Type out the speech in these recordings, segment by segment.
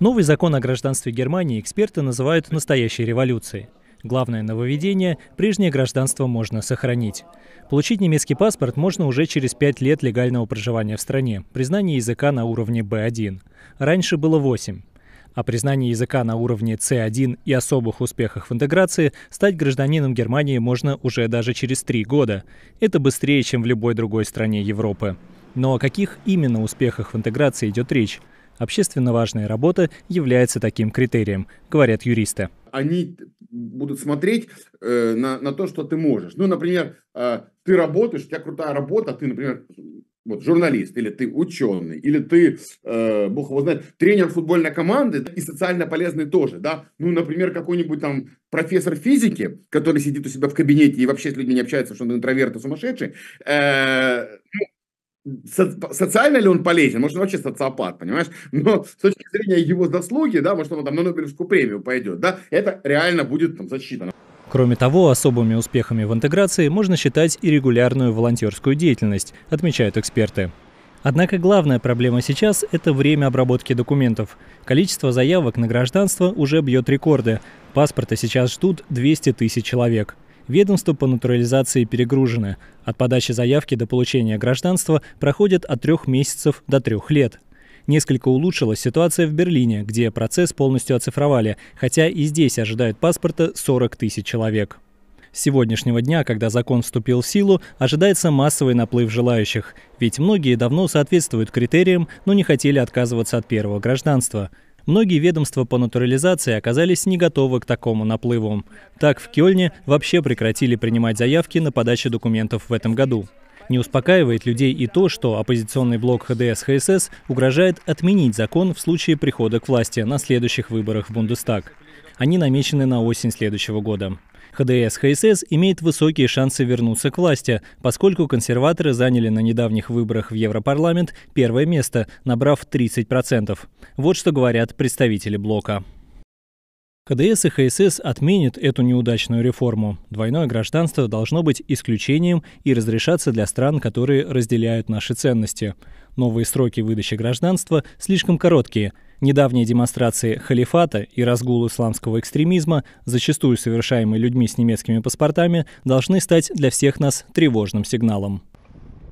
Новый закон о гражданстве Германии эксперты называют настоящей революцией. Главное нововведение – прежнее гражданство можно сохранить. Получить немецкий паспорт можно уже через 5 лет легального проживания в стране, признание языка на уровне B1. Раньше было 8. А признании языка на уровне C1 и особых успехах в интеграции стать гражданином Германии можно уже даже через три года. Это быстрее, чем в любой другой стране Европы. Но о каких именно успехах в интеграции идет речь? Общественно важная работа является таким критерием, говорят юристы. Они будут смотреть э, на, на то, что ты можешь. Ну, например, э, ты работаешь, у тебя крутая работа, ты, например, вот, журналист, или ты ученый, или ты, э, бог его знает, тренер футбольной команды и социально полезный тоже, да. Ну, например, какой-нибудь там профессор физики, который сидит у себя в кабинете и вообще с людьми не общается, что он интроверт и сумасшедший, э, со, социально ли он полезен, может, он вообще социопат, понимаешь? Но с точки зрения его заслуги, да, может, он там на Нобелевскую премию пойдет, да, это реально будет там засчитано. Кроме того, особыми успехами в интеграции можно считать и регулярную волонтерскую деятельность, отмечают эксперты. Однако главная проблема сейчас – это время обработки документов. Количество заявок на гражданство уже бьет рекорды. Паспорта сейчас ждут 200 тысяч человек. Ведомство по натурализации перегружено. От подачи заявки до получения гражданства проходит от трех месяцев до трех лет. Несколько улучшилась ситуация в Берлине, где процесс полностью оцифровали, хотя и здесь ожидают паспорта 40 тысяч человек. С сегодняшнего дня, когда закон вступил в силу, ожидается массовый наплыв желающих, ведь многие давно соответствуют критериям, но не хотели отказываться от первого гражданства. Многие ведомства по натурализации оказались не готовы к такому наплыву. Так, в Кёльне вообще прекратили принимать заявки на подачу документов в этом году. Не успокаивает людей и то, что оппозиционный блок ХДС-ХСС угрожает отменить закон в случае прихода к власти на следующих выборах в Бундестаг. Они намечены на осень следующего года. ХДС ХСС имеет высокие шансы вернуться к власти, поскольку консерваторы заняли на недавних выборах в Европарламент первое место, набрав 30%. Вот что говорят представители блока. КДС и ХСС отменят эту неудачную реформу. Двойное гражданство должно быть исключением и разрешаться для стран, которые разделяют наши ценности. Новые сроки выдачи гражданства слишком короткие. Недавние демонстрации халифата и разгул исламского экстремизма, зачастую совершаемые людьми с немецкими паспортами, должны стать для всех нас тревожным сигналом.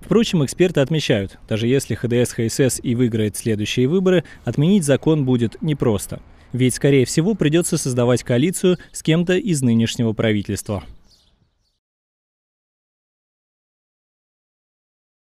Впрочем, эксперты отмечают, даже если ХДС-ХСС и выиграет следующие выборы, отменить закон будет непросто – ведь, скорее всего, придется создавать коалицию с кем-то из нынешнего правительства.